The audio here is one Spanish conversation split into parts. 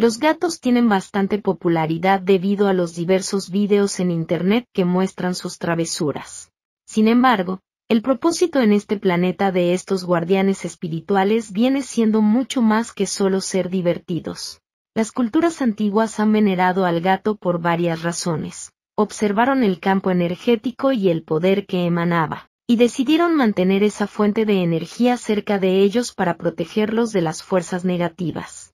Los gatos tienen bastante popularidad debido a los diversos vídeos en Internet que muestran sus travesuras. Sin embargo, el propósito en este planeta de estos guardianes espirituales viene siendo mucho más que solo ser divertidos. Las culturas antiguas han venerado al gato por varias razones. Observaron el campo energético y el poder que emanaba, y decidieron mantener esa fuente de energía cerca de ellos para protegerlos de las fuerzas negativas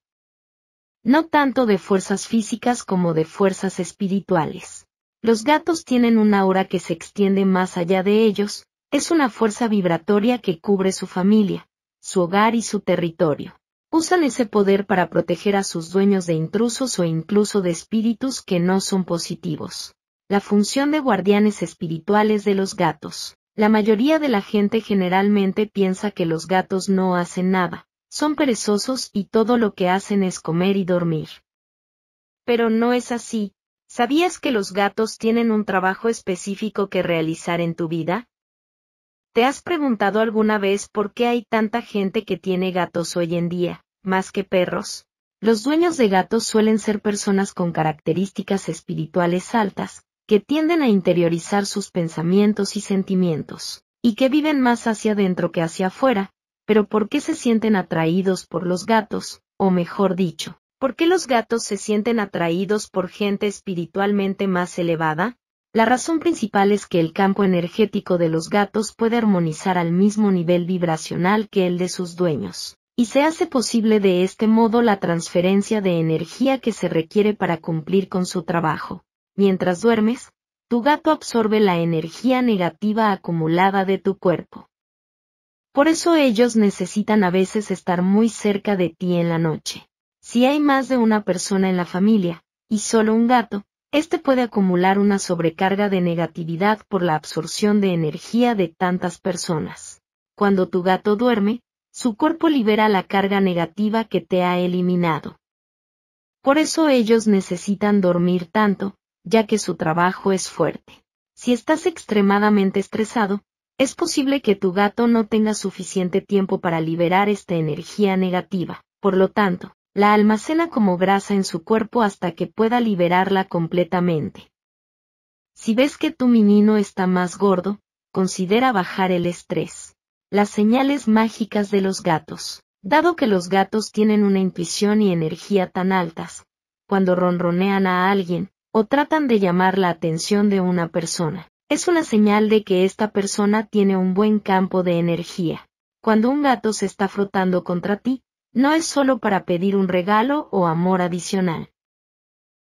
no tanto de fuerzas físicas como de fuerzas espirituales. Los gatos tienen una aura que se extiende más allá de ellos, es una fuerza vibratoria que cubre su familia, su hogar y su territorio. Usan ese poder para proteger a sus dueños de intrusos o incluso de espíritus que no son positivos. La función de guardianes espirituales de los gatos. La mayoría de la gente generalmente piensa que los gatos no hacen nada, son perezosos y todo lo que hacen es comer y dormir. Pero no es así. ¿Sabías que los gatos tienen un trabajo específico que realizar en tu vida? ¿Te has preguntado alguna vez por qué hay tanta gente que tiene gatos hoy en día, más que perros? Los dueños de gatos suelen ser personas con características espirituales altas, que tienden a interiorizar sus pensamientos y sentimientos, y que viven más hacia adentro que hacia afuera, pero ¿por qué se sienten atraídos por los gatos? O mejor dicho, ¿por qué los gatos se sienten atraídos por gente espiritualmente más elevada? La razón principal es que el campo energético de los gatos puede armonizar al mismo nivel vibracional que el de sus dueños, y se hace posible de este modo la transferencia de energía que se requiere para cumplir con su trabajo. Mientras duermes, tu gato absorbe la energía negativa acumulada de tu cuerpo. Por eso ellos necesitan a veces estar muy cerca de ti en la noche. Si hay más de una persona en la familia, y solo un gato, este puede acumular una sobrecarga de negatividad por la absorción de energía de tantas personas. Cuando tu gato duerme, su cuerpo libera la carga negativa que te ha eliminado. Por eso ellos necesitan dormir tanto, ya que su trabajo es fuerte. Si estás extremadamente estresado, es posible que tu gato no tenga suficiente tiempo para liberar esta energía negativa, por lo tanto, la almacena como grasa en su cuerpo hasta que pueda liberarla completamente. Si ves que tu menino está más gordo, considera bajar el estrés. Las señales mágicas de los gatos. Dado que los gatos tienen una intuición y energía tan altas, cuando ronronean a alguien, o tratan de llamar la atención de una persona, es una señal de que esta persona tiene un buen campo de energía. Cuando un gato se está frotando contra ti, no es solo para pedir un regalo o amor adicional.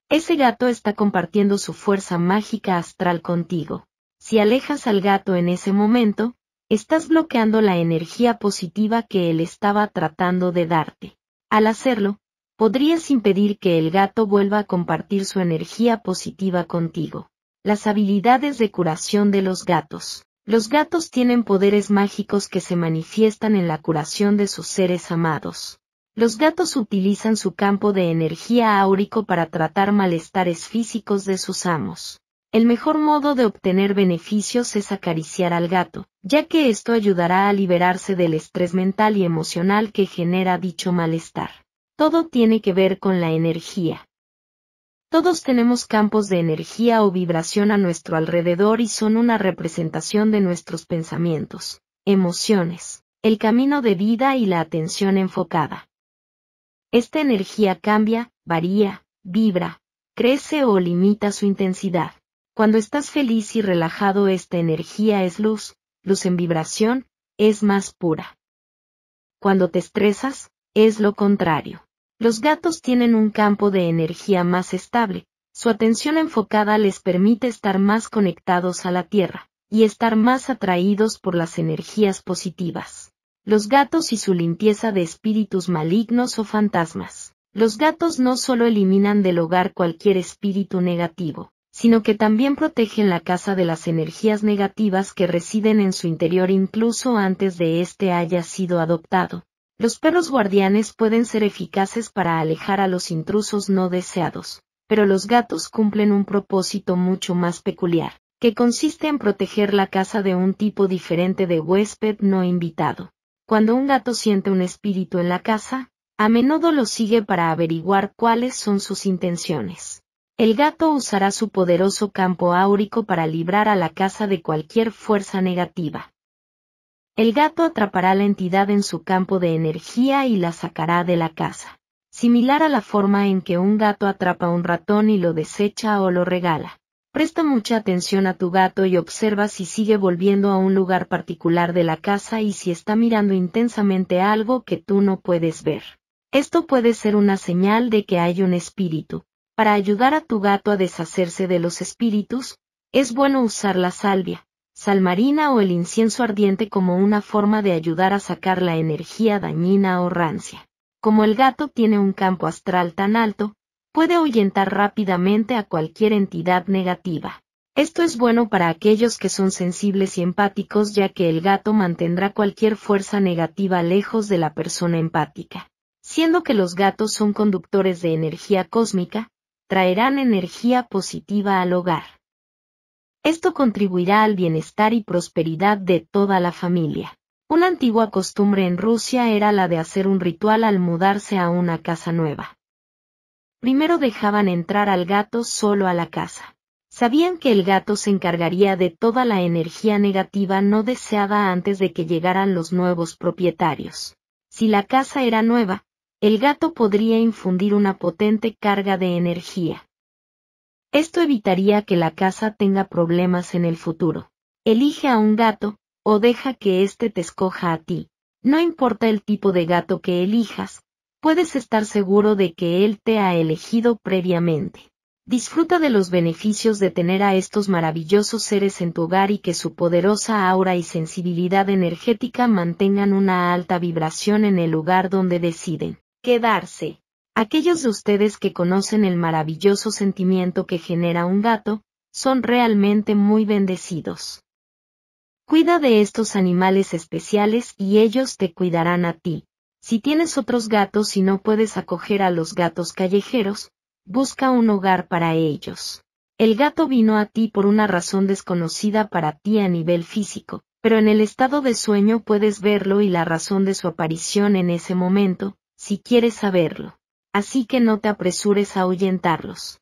Ese gato está compartiendo su fuerza mágica astral contigo. Si alejas al gato en ese momento, estás bloqueando la energía positiva que él estaba tratando de darte. Al hacerlo, podrías impedir que el gato vuelva a compartir su energía positiva contigo. Las habilidades de curación de los gatos. Los gatos tienen poderes mágicos que se manifiestan en la curación de sus seres amados. Los gatos utilizan su campo de energía áurico para tratar malestares físicos de sus amos. El mejor modo de obtener beneficios es acariciar al gato, ya que esto ayudará a liberarse del estrés mental y emocional que genera dicho malestar. Todo tiene que ver con la energía. Todos tenemos campos de energía o vibración a nuestro alrededor y son una representación de nuestros pensamientos, emociones, el camino de vida y la atención enfocada. Esta energía cambia, varía, vibra, crece o limita su intensidad. Cuando estás feliz y relajado esta energía es luz, luz en vibración, es más pura. Cuando te estresas, es lo contrario. Los gatos tienen un campo de energía más estable, su atención enfocada les permite estar más conectados a la Tierra, y estar más atraídos por las energías positivas. Los gatos y su limpieza de espíritus malignos o fantasmas. Los gatos no solo eliminan del hogar cualquier espíritu negativo, sino que también protegen la casa de las energías negativas que residen en su interior incluso antes de éste haya sido adoptado. Los perros guardianes pueden ser eficaces para alejar a los intrusos no deseados, pero los gatos cumplen un propósito mucho más peculiar, que consiste en proteger la casa de un tipo diferente de huésped no invitado. Cuando un gato siente un espíritu en la casa, a menudo lo sigue para averiguar cuáles son sus intenciones. El gato usará su poderoso campo áurico para librar a la casa de cualquier fuerza negativa. El gato atrapará la entidad en su campo de energía y la sacará de la casa, similar a la forma en que un gato atrapa un ratón y lo desecha o lo regala. Presta mucha atención a tu gato y observa si sigue volviendo a un lugar particular de la casa y si está mirando intensamente algo que tú no puedes ver. Esto puede ser una señal de que hay un espíritu. Para ayudar a tu gato a deshacerse de los espíritus, es bueno usar la salvia, salmarina o el incienso ardiente como una forma de ayudar a sacar la energía dañina o rancia. Como el gato tiene un campo astral tan alto, puede ahuyentar rápidamente a cualquier entidad negativa. Esto es bueno para aquellos que son sensibles y empáticos ya que el gato mantendrá cualquier fuerza negativa lejos de la persona empática. Siendo que los gatos son conductores de energía cósmica, traerán energía positiva al hogar. Esto contribuirá al bienestar y prosperidad de toda la familia. Una antigua costumbre en Rusia era la de hacer un ritual al mudarse a una casa nueva. Primero dejaban entrar al gato solo a la casa. Sabían que el gato se encargaría de toda la energía negativa no deseada antes de que llegaran los nuevos propietarios. Si la casa era nueva, el gato podría infundir una potente carga de energía. Esto evitaría que la casa tenga problemas en el futuro. Elige a un gato, o deja que éste te escoja a ti. No importa el tipo de gato que elijas, puedes estar seguro de que él te ha elegido previamente. Disfruta de los beneficios de tener a estos maravillosos seres en tu hogar y que su poderosa aura y sensibilidad energética mantengan una alta vibración en el lugar donde deciden quedarse. Aquellos de ustedes que conocen el maravilloso sentimiento que genera un gato, son realmente muy bendecidos. Cuida de estos animales especiales y ellos te cuidarán a ti. Si tienes otros gatos y no puedes acoger a los gatos callejeros, busca un hogar para ellos. El gato vino a ti por una razón desconocida para ti a nivel físico, pero en el estado de sueño puedes verlo y la razón de su aparición en ese momento, si quieres saberlo así que no te apresures a ahuyentarlos.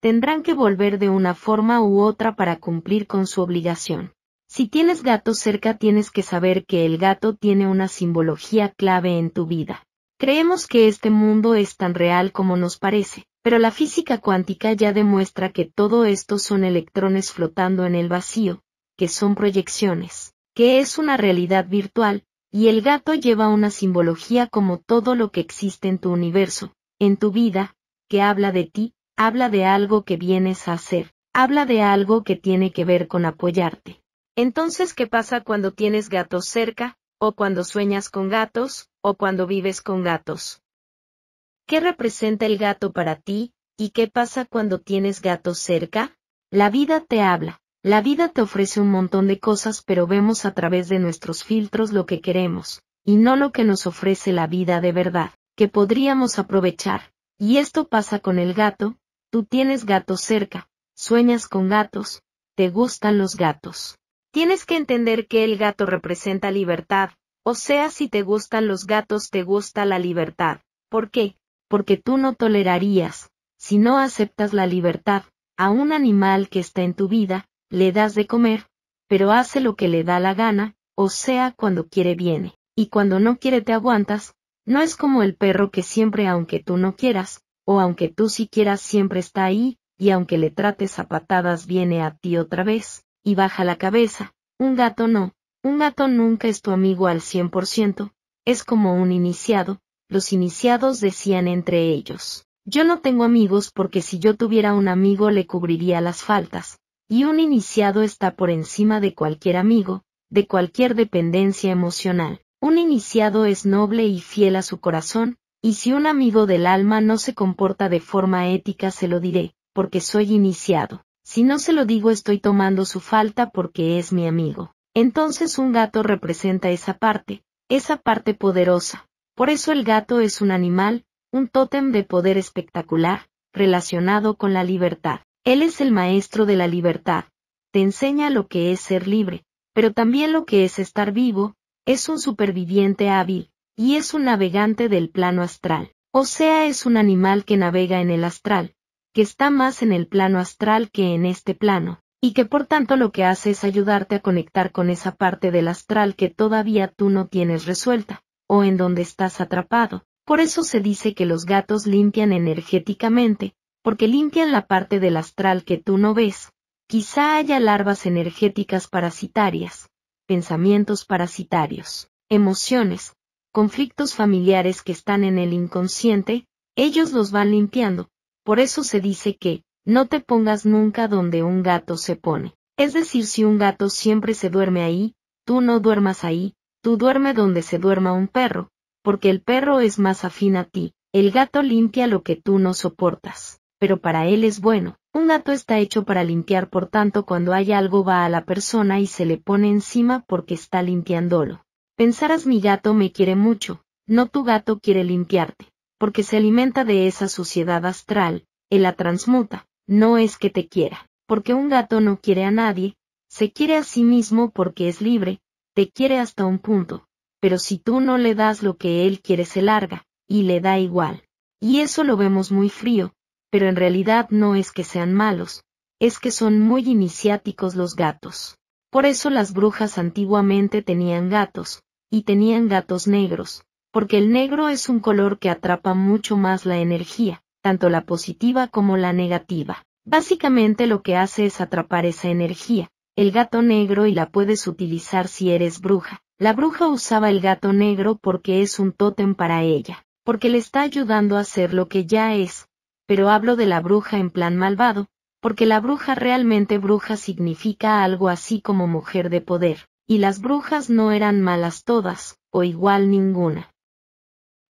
Tendrán que volver de una forma u otra para cumplir con su obligación. Si tienes gatos cerca tienes que saber que el gato tiene una simbología clave en tu vida. Creemos que este mundo es tan real como nos parece, pero la física cuántica ya demuestra que todo esto son electrones flotando en el vacío, que son proyecciones, que es una realidad virtual, y el gato lleva una simbología como todo lo que existe en tu universo, en tu vida, que habla de ti, habla de algo que vienes a hacer, habla de algo que tiene que ver con apoyarte. Entonces, ¿qué pasa cuando tienes gatos cerca, o cuando sueñas con gatos, o cuando vives con gatos? ¿Qué representa el gato para ti, y qué pasa cuando tienes gatos cerca? La vida te habla, la vida te ofrece un montón de cosas, pero vemos a través de nuestros filtros lo que queremos, y no lo que nos ofrece la vida de verdad, que podríamos aprovechar. Y esto pasa con el gato, tú tienes gatos cerca, sueñas con gatos, te gustan los gatos. Tienes que entender que el gato representa libertad, o sea, si te gustan los gatos te gusta la libertad. ¿Por qué? Porque tú no tolerarías, si no aceptas la libertad, a un animal que está en tu vida, le das de comer, pero hace lo que le da la gana, o sea, cuando quiere viene, y cuando no quiere te aguantas, no es como el perro que siempre aunque tú no quieras, o aunque tú si quieras siempre está ahí, y aunque le trates a patadas viene a ti otra vez, y baja la cabeza, un gato no, un gato nunca es tu amigo al 100%, es como un iniciado, los iniciados decían entre ellos. Yo no tengo amigos porque si yo tuviera un amigo le cubriría las faltas, y un iniciado está por encima de cualquier amigo, de cualquier dependencia emocional. Un iniciado es noble y fiel a su corazón, y si un amigo del alma no se comporta de forma ética se lo diré, porque soy iniciado. Si no se lo digo estoy tomando su falta porque es mi amigo. Entonces un gato representa esa parte, esa parte poderosa. Por eso el gato es un animal, un tótem de poder espectacular, relacionado con la libertad. Él es el maestro de la libertad, te enseña lo que es ser libre, pero también lo que es estar vivo, es un superviviente hábil, y es un navegante del plano astral. O sea, es un animal que navega en el astral, que está más en el plano astral que en este plano, y que por tanto lo que hace es ayudarte a conectar con esa parte del astral que todavía tú no tienes resuelta, o en donde estás atrapado. Por eso se dice que los gatos limpian energéticamente, porque limpian la parte del astral que tú no ves. Quizá haya larvas energéticas parasitarias, pensamientos parasitarios, emociones, conflictos familiares que están en el inconsciente, ellos los van limpiando. Por eso se dice que, no te pongas nunca donde un gato se pone. Es decir, si un gato siempre se duerme ahí, tú no duermas ahí, tú duerme donde se duerma un perro, porque el perro es más afín a ti, el gato limpia lo que tú no soportas pero para él es bueno. Un gato está hecho para limpiar, por tanto, cuando hay algo va a la persona y se le pone encima porque está limpiándolo. Pensarás mi gato me quiere mucho, no tu gato quiere limpiarte, porque se alimenta de esa suciedad astral, él la transmuta, no es que te quiera, porque un gato no quiere a nadie, se quiere a sí mismo porque es libre, te quiere hasta un punto, pero si tú no le das lo que él quiere se larga, y le da igual. Y eso lo vemos muy frío, pero en realidad no es que sean malos, es que son muy iniciáticos los gatos. Por eso las brujas antiguamente tenían gatos, y tenían gatos negros, porque el negro es un color que atrapa mucho más la energía, tanto la positiva como la negativa. Básicamente lo que hace es atrapar esa energía, el gato negro y la puedes utilizar si eres bruja. La bruja usaba el gato negro porque es un tótem para ella, porque le está ayudando a hacer lo que ya es, pero hablo de la bruja en plan malvado, porque la bruja realmente bruja significa algo así como mujer de poder, y las brujas no eran malas todas, o igual ninguna.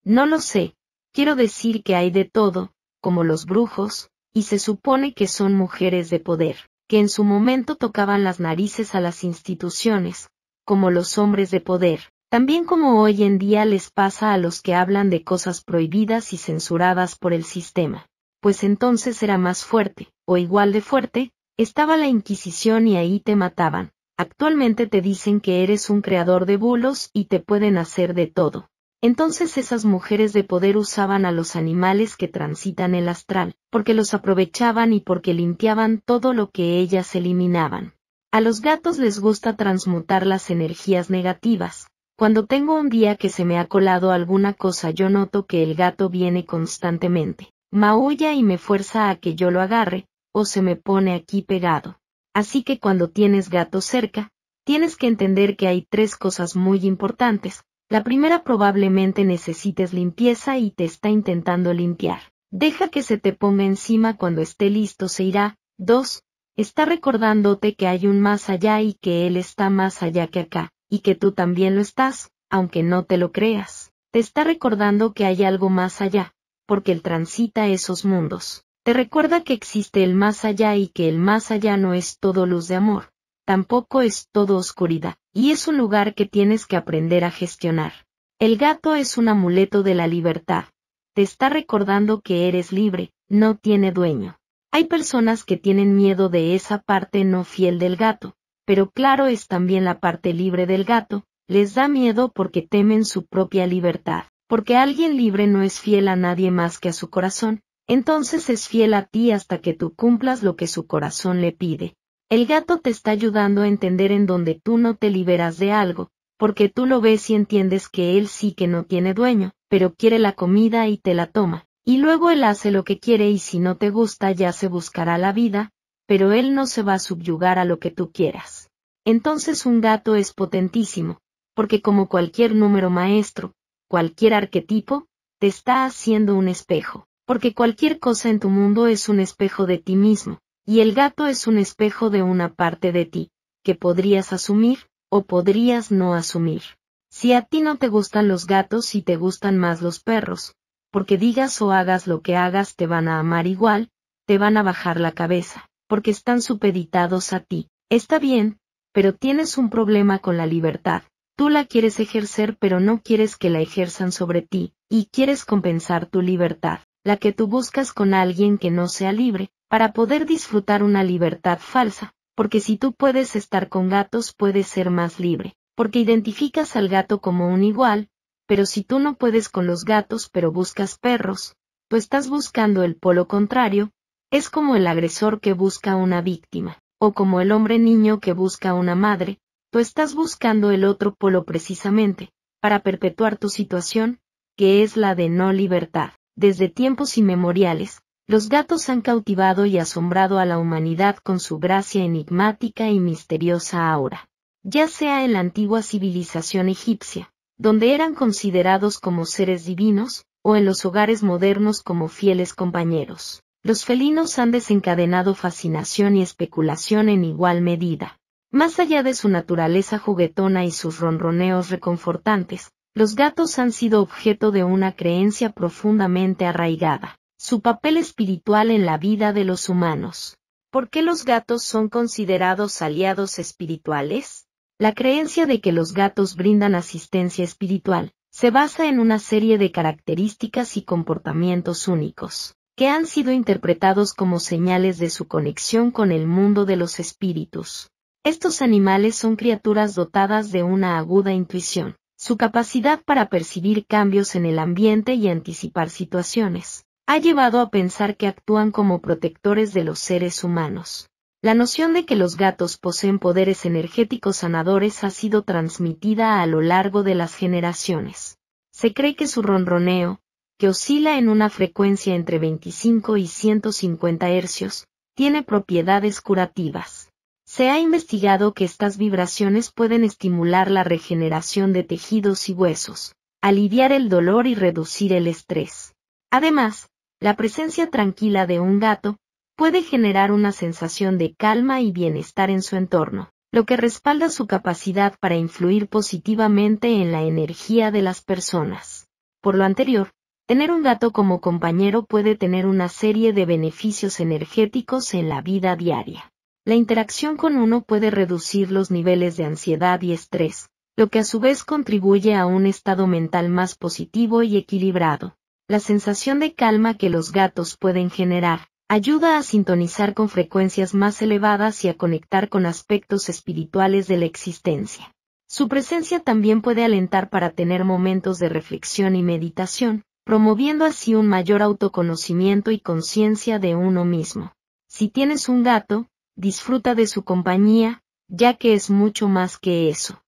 No lo sé, quiero decir que hay de todo, como los brujos, y se supone que son mujeres de poder, que en su momento tocaban las narices a las instituciones, como los hombres de poder, también como hoy en día les pasa a los que hablan de cosas prohibidas y censuradas por el sistema pues entonces era más fuerte, o igual de fuerte, estaba la Inquisición y ahí te mataban. Actualmente te dicen que eres un creador de bulos y te pueden hacer de todo. Entonces esas mujeres de poder usaban a los animales que transitan el astral, porque los aprovechaban y porque limpiaban todo lo que ellas eliminaban. A los gatos les gusta transmutar las energías negativas. Cuando tengo un día que se me ha colado alguna cosa yo noto que el gato viene constantemente. Maulla y me fuerza a que yo lo agarre, o se me pone aquí pegado. Así que cuando tienes gato cerca, tienes que entender que hay tres cosas muy importantes. La primera probablemente necesites limpieza y te está intentando limpiar. Deja que se te ponga encima cuando esté listo se irá. 2. Está recordándote que hay un más allá y que él está más allá que acá, y que tú también lo estás, aunque no te lo creas. Te está recordando que hay algo más allá, porque él transita esos mundos. Te recuerda que existe el más allá y que el más allá no es todo luz de amor, tampoco es todo oscuridad, y es un lugar que tienes que aprender a gestionar. El gato es un amuleto de la libertad. Te está recordando que eres libre, no tiene dueño. Hay personas que tienen miedo de esa parte no fiel del gato, pero claro es también la parte libre del gato, les da miedo porque temen su propia libertad porque alguien libre no es fiel a nadie más que a su corazón, entonces es fiel a ti hasta que tú cumplas lo que su corazón le pide. El gato te está ayudando a entender en donde tú no te liberas de algo, porque tú lo ves y entiendes que él sí que no tiene dueño, pero quiere la comida y te la toma, y luego él hace lo que quiere y si no te gusta ya se buscará la vida, pero él no se va a subyugar a lo que tú quieras. Entonces un gato es potentísimo, porque como cualquier número maestro, cualquier arquetipo, te está haciendo un espejo, porque cualquier cosa en tu mundo es un espejo de ti mismo, y el gato es un espejo de una parte de ti, que podrías asumir, o podrías no asumir. Si a ti no te gustan los gatos y te gustan más los perros, porque digas o hagas lo que hagas te van a amar igual, te van a bajar la cabeza, porque están supeditados a ti. Está bien, pero tienes un problema con la libertad, Tú la quieres ejercer pero no quieres que la ejerzan sobre ti, y quieres compensar tu libertad, la que tú buscas con alguien que no sea libre, para poder disfrutar una libertad falsa, porque si tú puedes estar con gatos puedes ser más libre, porque identificas al gato como un igual, pero si tú no puedes con los gatos pero buscas perros, tú estás buscando el polo contrario, es como el agresor que busca una víctima, o como el hombre niño que busca una madre, Tú estás buscando el otro polo precisamente, para perpetuar tu situación, que es la de no libertad. Desde tiempos inmemoriales, los gatos han cautivado y asombrado a la humanidad con su gracia enigmática y misteriosa aura. Ya sea en la antigua civilización egipcia, donde eran considerados como seres divinos, o en los hogares modernos como fieles compañeros. Los felinos han desencadenado fascinación y especulación en igual medida. Más allá de su naturaleza juguetona y sus ronroneos reconfortantes, los gatos han sido objeto de una creencia profundamente arraigada, su papel espiritual en la vida de los humanos. ¿Por qué los gatos son considerados aliados espirituales? La creencia de que los gatos brindan asistencia espiritual se basa en una serie de características y comportamientos únicos, que han sido interpretados como señales de su conexión con el mundo de los espíritus. Estos animales son criaturas dotadas de una aguda intuición, su capacidad para percibir cambios en el ambiente y anticipar situaciones, ha llevado a pensar que actúan como protectores de los seres humanos. La noción de que los gatos poseen poderes energéticos sanadores ha sido transmitida a lo largo de las generaciones. Se cree que su ronroneo, que oscila en una frecuencia entre 25 y 150 hercios, tiene propiedades curativas. Se ha investigado que estas vibraciones pueden estimular la regeneración de tejidos y huesos, aliviar el dolor y reducir el estrés. Además, la presencia tranquila de un gato puede generar una sensación de calma y bienestar en su entorno, lo que respalda su capacidad para influir positivamente en la energía de las personas. Por lo anterior, tener un gato como compañero puede tener una serie de beneficios energéticos en la vida diaria. La interacción con uno puede reducir los niveles de ansiedad y estrés, lo que a su vez contribuye a un estado mental más positivo y equilibrado. La sensación de calma que los gatos pueden generar ayuda a sintonizar con frecuencias más elevadas y a conectar con aspectos espirituales de la existencia. Su presencia también puede alentar para tener momentos de reflexión y meditación, promoviendo así un mayor autoconocimiento y conciencia de uno mismo. Si tienes un gato, disfruta de su compañía, ya que es mucho más que eso.